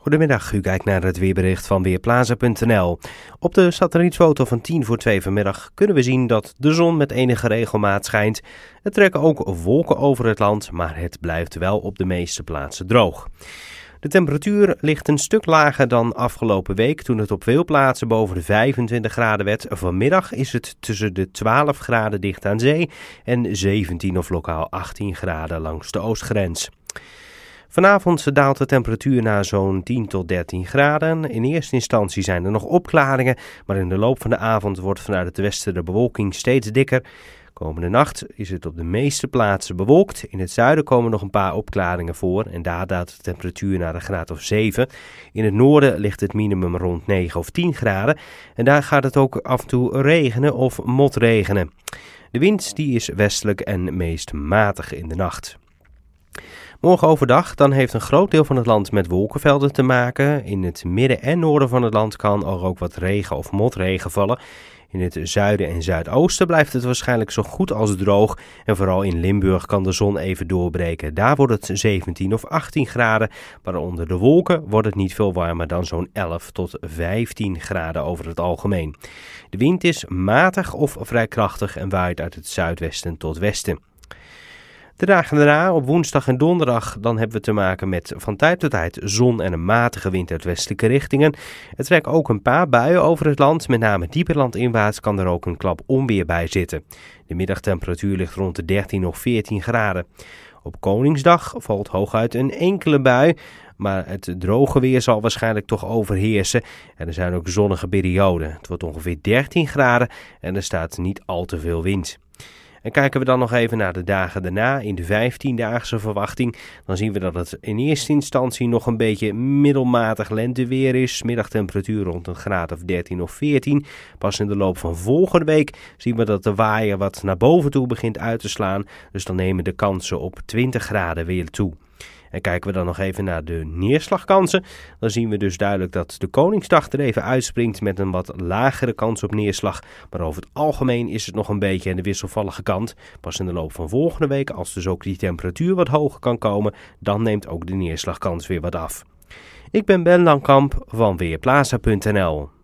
Goedemiddag, u kijkt naar het weerbericht van Weerplaza.nl. Op de satellietfoto van 10 voor 2 vanmiddag kunnen we zien dat de zon met enige regelmaat schijnt. Er trekken ook wolken over het land, maar het blijft wel op de meeste plaatsen droog. De temperatuur ligt een stuk lager dan afgelopen week, toen het op veel plaatsen boven de 25 graden werd. Vanmiddag is het tussen de 12 graden dicht aan zee en 17 of lokaal 18 graden langs de oostgrens. Vanavond daalt de temperatuur naar zo'n 10 tot 13 graden. In eerste instantie zijn er nog opklaringen, maar in de loop van de avond wordt vanuit het westen de bewolking steeds dikker. Komende nacht is het op de meeste plaatsen bewolkt. In het zuiden komen nog een paar opklaringen voor en daar daalt de temperatuur naar een graad of 7. In het noorden ligt het minimum rond 9 of 10 graden en daar gaat het ook af en toe regenen of motregenen. De wind die is westelijk en meest matig in de nacht. Morgen overdag dan heeft een groot deel van het land met wolkenvelden te maken. In het midden en noorden van het land kan er ook wat regen of motregen vallen. In het zuiden en zuidoosten blijft het waarschijnlijk zo goed als droog. En vooral in Limburg kan de zon even doorbreken. Daar wordt het 17 of 18 graden. Maar onder de wolken wordt het niet veel warmer dan zo'n 11 tot 15 graden over het algemeen. De wind is matig of vrij krachtig en waait uit het zuidwesten tot westen. De dagen daarna, op woensdag en donderdag, dan hebben we te maken met van tijd tot tijd zon en een matige wind uit westelijke richtingen. Het trekken ook een paar buien over het land, met name dieper landinwaarts kan er ook een klap onweer bij zitten. De middagtemperatuur ligt rond de 13 of 14 graden. Op Koningsdag valt hooguit een enkele bui, maar het droge weer zal waarschijnlijk toch overheersen. En er zijn ook zonnige perioden. Het wordt ongeveer 13 graden en er staat niet al te veel wind. En kijken we dan nog even naar de dagen daarna, in de 15-daagse verwachting, dan zien we dat het in eerste instantie nog een beetje middelmatig lenteweer is. Middagtemperatuur rond een graad of 13 of 14. Pas in de loop van volgende week zien we dat de waaier wat naar boven toe begint uit te slaan. Dus dan nemen de kansen op 20 graden weer toe. En kijken we dan nog even naar de neerslagkansen, dan zien we dus duidelijk dat de Koningsdag er even uitspringt met een wat lagere kans op neerslag. Maar over het algemeen is het nog een beetje aan de wisselvallige kant. Pas in de loop van volgende week, als dus ook die temperatuur wat hoger kan komen, dan neemt ook de neerslagkans weer wat af. Ik ben Ben Langkamp van Weerplaza.nl.